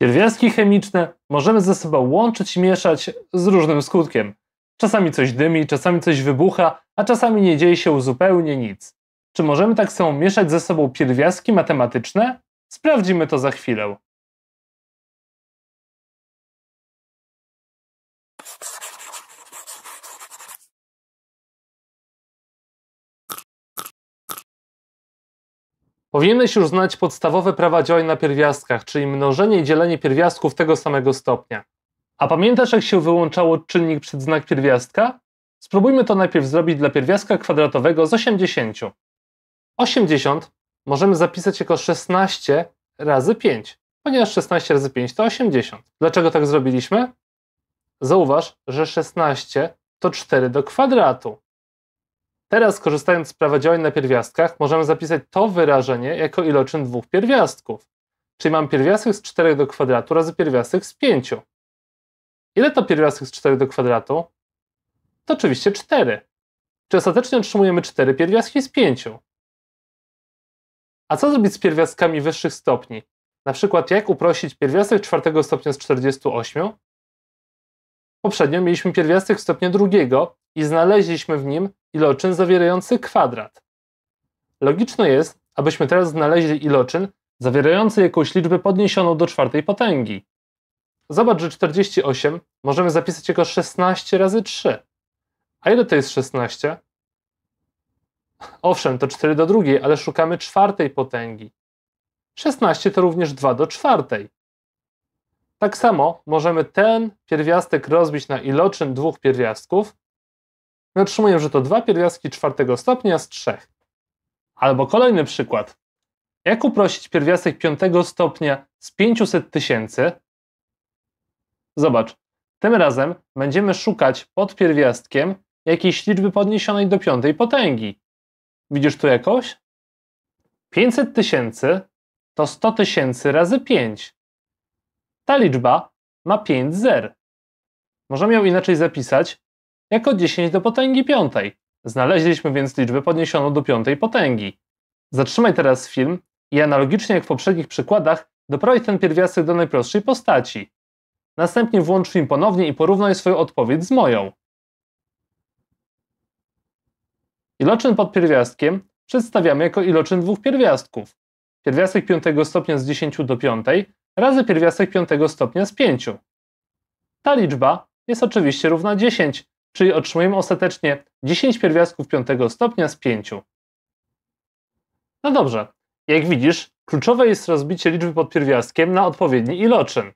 Pierwiastki chemiczne możemy ze sobą łączyć i mieszać z różnym skutkiem. Czasami coś dymi, czasami coś wybucha, a czasami nie dzieje się zupełnie nic. Czy możemy tak samo mieszać ze sobą pierwiastki matematyczne? Sprawdzimy to za chwilę. Powinieneś już znać podstawowe prawa działań na pierwiastkach, czyli mnożenie i dzielenie pierwiastków tego samego stopnia. A pamiętasz, jak się wyłączało czynnik przed znak pierwiastka? Spróbujmy to najpierw zrobić dla pierwiastka kwadratowego z 80. 80 możemy zapisać jako 16 razy 5, ponieważ 16 razy 5 to 80. Dlaczego tak zrobiliśmy? Zauważ, że 16 to 4 do kwadratu. Teraz, korzystając z prawa działań na pierwiastkach, możemy zapisać to wyrażenie jako iloczyn dwóch pierwiastków. Czyli mam pierwiastek z 4 do kwadratu razy pierwiastek z 5. Ile to pierwiastek z 4 do kwadratu? To oczywiście 4. Czy ostatecznie otrzymujemy 4 pierwiastki z 5? A co zrobić z pierwiastkami wyższych stopni? Na przykład jak uprościć pierwiastek czwartego stopnia z 48? Poprzednio mieliśmy pierwiastek stopnia drugiego i znaleźliśmy w nim iloczyn zawierający kwadrat. Logiczne jest, abyśmy teraz znaleźli iloczyn zawierający jakąś liczbę podniesioną do czwartej potęgi. Zobacz, że 48 możemy zapisać jako 16 razy 3. A ile to jest 16? Owszem, to 4 do drugiej, ale szukamy czwartej potęgi. 16 to również 2 do czwartej. Tak samo możemy ten pierwiastek rozbić na iloczyn dwóch pierwiastków i otrzymuję, że to dwa pierwiastki czwartego stopnia z trzech. Albo kolejny przykład. Jak uprościć pierwiastek piątego stopnia z 500 tysięcy? Zobacz, tym razem będziemy szukać pod pierwiastkiem jakiejś liczby podniesionej do piątej potęgi. Widzisz tu jakoś? 500 tysięcy to 100 tysięcy razy 5. Ta liczba ma 5 zer. Możemy ją inaczej zapisać jako 10 do potęgi piątej. Znaleźliśmy więc liczbę podniesioną do piątej potęgi. Zatrzymaj teraz film i analogicznie jak w poprzednich przykładach doprowadź ten pierwiastek do najprostszej postaci. Następnie włącz film ponownie i porównaj swoją odpowiedź z moją. Iloczyn pod pierwiastkiem przedstawiamy jako iloczyn dwóch pierwiastków. Pierwiastek piątego stopnia z 10 do 5 razy pierwiastek piątego stopnia z 5. Ta liczba jest oczywiście równa 10, czyli otrzymujemy ostatecznie 10 pierwiastków piątego stopnia z 5. No dobrze, jak widzisz, kluczowe jest rozbicie liczby pod pierwiastkiem na odpowiedni iloczyn.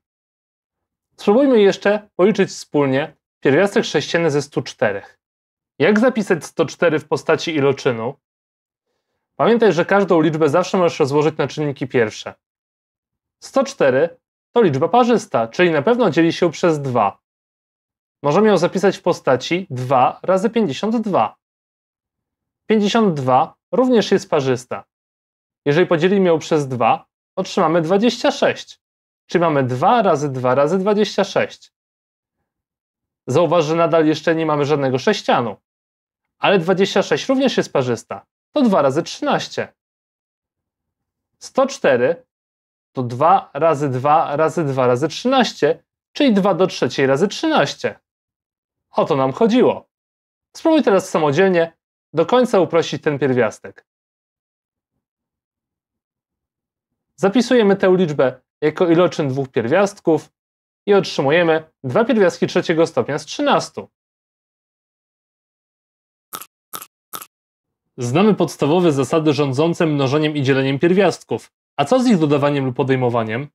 Spróbujmy jeszcze policzyć wspólnie pierwiastek sześcienny ze 104. Jak zapisać 104 w postaci iloczynu? Pamiętaj, że każdą liczbę zawsze możesz rozłożyć na czynniki pierwsze. 104 to liczba parzysta, czyli na pewno dzieli się przez 2, Możemy ją zapisać w postaci 2 razy 52. 52 również jest parzysta. Jeżeli podzielimy ją przez 2, otrzymamy 26. Czyli mamy 2 razy 2 razy 26. Zauważ, że nadal jeszcze nie mamy żadnego sześcianu. Ale 26 również jest parzysta. To 2 razy 13. 104 to 2 razy 2 razy 2 razy 13, czyli 2 do trzeciej razy 13. O to nam chodziło. Spróbuj teraz samodzielnie do końca uprościć ten pierwiastek. Zapisujemy tę liczbę jako iloczyn dwóch pierwiastków i otrzymujemy dwa pierwiastki trzeciego stopnia z 13. Znamy podstawowe zasady rządzące mnożeniem i dzieleniem pierwiastków. A co z ich dodawaniem lub odejmowaniem?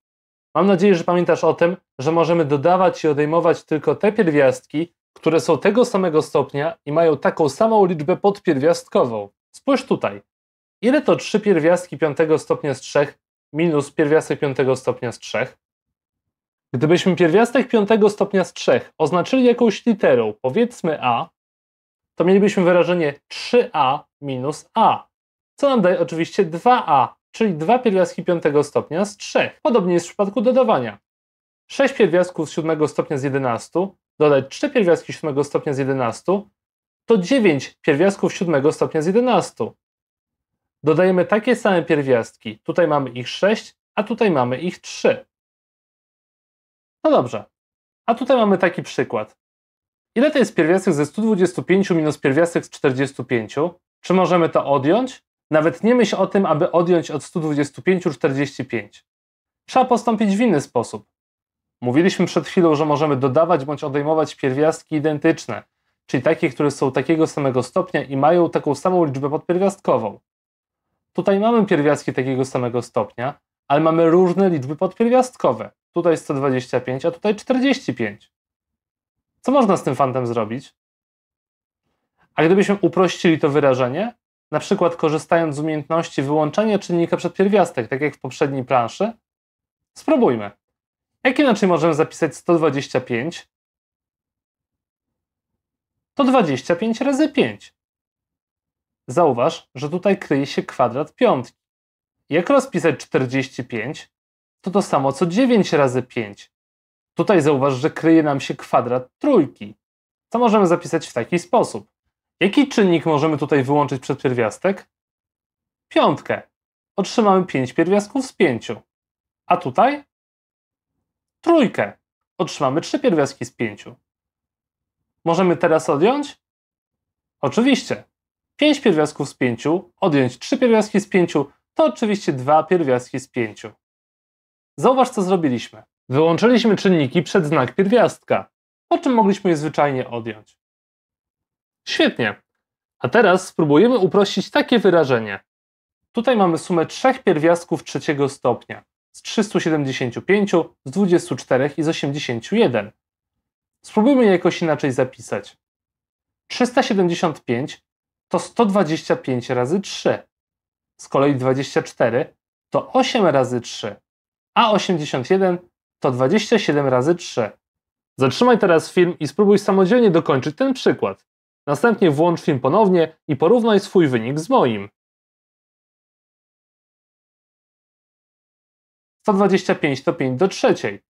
Mam nadzieję, że pamiętasz o tym, że możemy dodawać i odejmować tylko te pierwiastki, które są tego samego stopnia i mają taką samą liczbę podpierwiastkową. Spójrz tutaj. Ile to 3 pierwiastki 5 stopnia z 3 minus pierwiastek 5 stopnia z 3? Gdybyśmy pierwiastek 5 stopnia z 3 oznaczyli jakąś literą, powiedzmy A, to mielibyśmy wyrażenie 3A minus A, co nam daje oczywiście 2A, czyli 2 pierwiastki 5 stopnia z 3. Podobnie jest w przypadku dodawania. 6 pierwiastków z 7 stopnia z 11 dodać 3 pierwiastki 7 stopnia z 11, to 9 pierwiastków 7 stopnia z 11. Dodajemy takie same pierwiastki. Tutaj mamy ich 6, a tutaj mamy ich 3. No dobrze. A tutaj mamy taki przykład. Ile to jest pierwiastek ze 125 minus pierwiastek z 45? Czy możemy to odjąć? Nawet nie myśl o tym, aby odjąć od 125 45. Trzeba postąpić w inny sposób. Mówiliśmy przed chwilą, że możemy dodawać bądź odejmować pierwiastki identyczne, czyli takie, które są takiego samego stopnia i mają taką samą liczbę podpierwiastkową. Tutaj mamy pierwiastki takiego samego stopnia, ale mamy różne liczby podpierwiastkowe. Tutaj 125, a tutaj 45. Co można z tym fantem zrobić? A gdybyśmy uprościli to wyrażenie, na przykład korzystając z umiejętności wyłączania czynnika przedpierwiastek, tak jak w poprzedniej planszy, spróbujmy. Jak inaczej możemy zapisać 125? To 25 razy 5. Zauważ, że tutaj kryje się kwadrat piątki. Jak rozpisać 45? To to samo co 9 razy 5. Tutaj zauważ, że kryje nam się kwadrat trójki. Co możemy zapisać w taki sposób? Jaki czynnik możemy tutaj wyłączyć przed pierwiastek? Piątkę. Otrzymamy 5 pierwiastków z 5. A tutaj trójkę. Otrzymamy trzy pierwiastki z pięciu. Możemy teraz odjąć? Oczywiście. 5 pierwiastków z 5, odjąć 3 pierwiastki z 5, to oczywiście 2 pierwiastki z 5. Zauważ, co zrobiliśmy. Wyłączyliśmy czynniki przed znak pierwiastka, po czym mogliśmy je zwyczajnie odjąć. Świetnie. A teraz spróbujemy uprościć takie wyrażenie. Tutaj mamy sumę trzech pierwiastków trzeciego stopnia z 375, z 24 i z 81. Spróbujmy je jakoś inaczej zapisać. 375 to 125 razy 3. Z kolei 24 to 8 razy 3, a 81 to 27 razy 3. Zatrzymaj teraz film i spróbuj samodzielnie dokończyć ten przykład. Następnie włącz film ponownie i porównaj swój wynik z moim. 125 to 5 do trzeciej,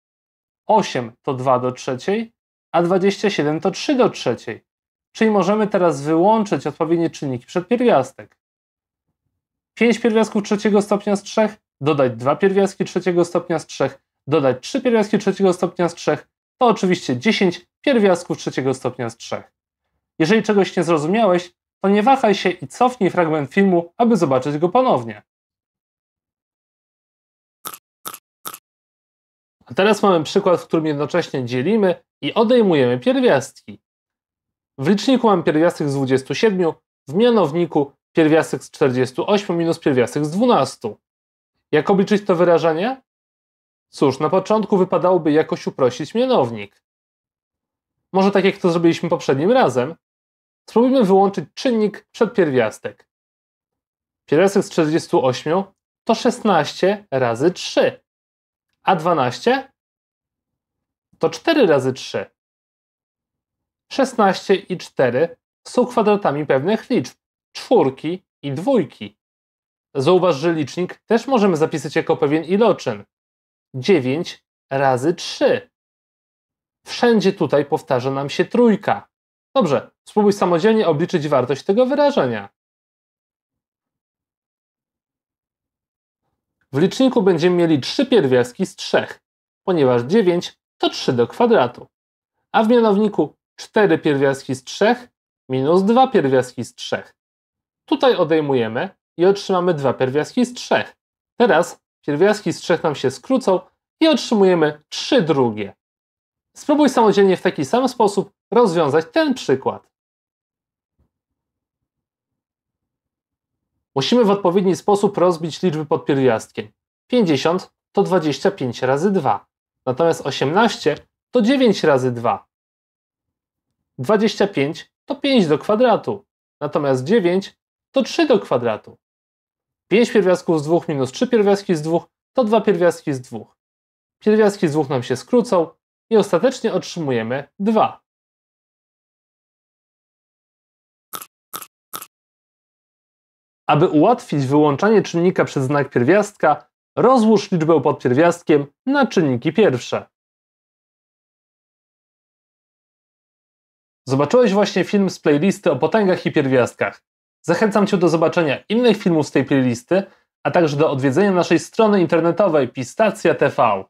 8 to 2 do trzeciej, a 27 to 3 do trzeciej. Czyli możemy teraz wyłączyć odpowiednie czynniki przed pierwiastek. 5 pierwiastków trzeciego stopnia z 3, dodać 2 pierwiastki trzeciego stopnia z 3, dodać 3 pierwiastki trzeciego stopnia z 3, to oczywiście 10 pierwiastków trzeciego stopnia z 3. Jeżeli czegoś nie zrozumiałeś, to nie wahaj się i cofnij fragment filmu, aby zobaczyć go ponownie. A teraz mamy przykład, w którym jednocześnie dzielimy i odejmujemy pierwiastki. W liczniku mam pierwiastek z 27, w mianowniku pierwiastek z 48 minus pierwiastek z 12. Jak obliczyć to wyrażenie? Cóż, na początku wypadałoby jakoś uprościć mianownik. Może tak jak to zrobiliśmy poprzednim razem, spróbujmy wyłączyć czynnik przed pierwiastek. Pierwiastek z 48 to 16 razy 3 a 12 to 4 razy 3. 16 i 4 są kwadratami pewnych liczb, czwórki i dwójki. Zauważ, że licznik też możemy zapisać jako pewien iloczyn. 9 razy 3. Wszędzie tutaj powtarza nam się trójka. Dobrze, spróbuj samodzielnie obliczyć wartość tego wyrażenia. W liczniku będziemy mieli 3 pierwiastki z 3, ponieważ 9 to 3 do kwadratu. A w mianowniku 4 pierwiastki z 3 minus 2 pierwiastki z 3. Tutaj odejmujemy i otrzymamy 2 pierwiastki z 3. Teraz pierwiastki z 3 nam się skrócą i otrzymujemy 3 drugie. Spróbuj samodzielnie w taki sam sposób rozwiązać ten przykład. Musimy w odpowiedni sposób rozbić liczby pod pierwiastkiem. 50 to 25 razy 2, natomiast 18 to 9 razy 2. 25 to 5 do kwadratu, natomiast 9 to 3 do kwadratu. 5 pierwiastków z 2 minus 3 pierwiastki z 2 to 2 pierwiastki z 2. Pierwiastki z 2 nam się skrócą i ostatecznie otrzymujemy 2. Aby ułatwić wyłączanie czynnika przez znak pierwiastka, rozłóż liczbę pod pierwiastkiem na czynniki pierwsze. Zobaczyłeś właśnie film z playlisty o potęgach i pierwiastkach. Zachęcam Cię do zobaczenia innych filmów z tej playlisty, a także do odwiedzenia naszej strony internetowej Pistacja TV.